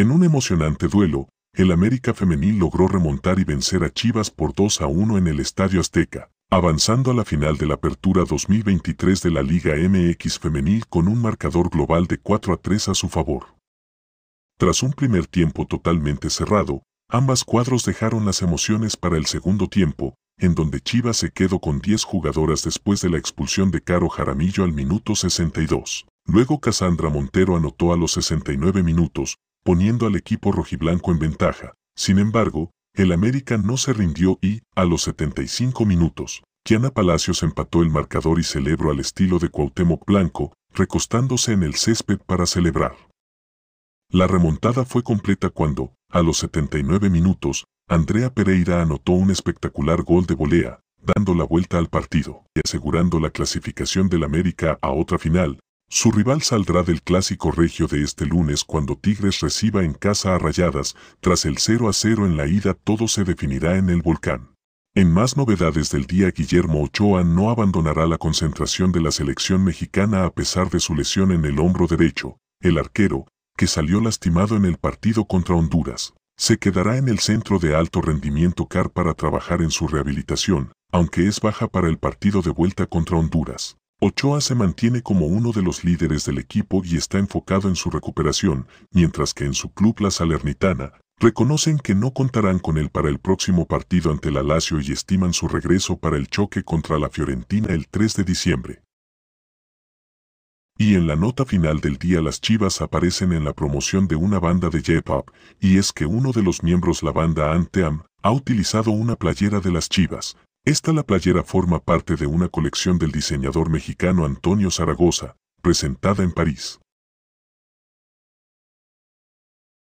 En un emocionante duelo, el América Femenil logró remontar y vencer a Chivas por 2 a 1 en el Estadio Azteca, avanzando a la final de la Apertura 2023 de la Liga MX Femenil con un marcador global de 4 a 3 a su favor. Tras un primer tiempo totalmente cerrado, ambas cuadros dejaron las emociones para el segundo tiempo, en donde Chivas se quedó con 10 jugadoras después de la expulsión de Caro Jaramillo al minuto 62. Luego Casandra Montero anotó a los 69 minutos, poniendo al equipo rojiblanco en ventaja. Sin embargo, el América no se rindió y, a los 75 minutos, Kiana Palacios empató el marcador y celebró al estilo de Cuauhtémoc Blanco, recostándose en el césped para celebrar. La remontada fue completa cuando, a los 79 minutos, Andrea Pereira anotó un espectacular gol de volea, dando la vuelta al partido y asegurando la clasificación del América a otra final, su rival saldrá del clásico regio de este lunes cuando Tigres reciba en casa a Rayadas, tras el 0 a 0 en la ida todo se definirá en el volcán. En más novedades del día Guillermo Ochoa no abandonará la concentración de la selección mexicana a pesar de su lesión en el hombro derecho, el arquero, que salió lastimado en el partido contra Honduras. Se quedará en el centro de alto rendimiento CAR para trabajar en su rehabilitación, aunque es baja para el partido de vuelta contra Honduras. Ochoa se mantiene como uno de los líderes del equipo y está enfocado en su recuperación, mientras que en su club La Salernitana, reconocen que no contarán con él para el próximo partido ante la Lazio y estiman su regreso para el choque contra la Fiorentina el 3 de diciembre. Y en la nota final del día las chivas aparecen en la promoción de una banda de J-Pop, y es que uno de los miembros la banda Anteam ha utilizado una playera de las chivas, esta la playera forma parte de una colección del diseñador mexicano Antonio Zaragoza, presentada en París.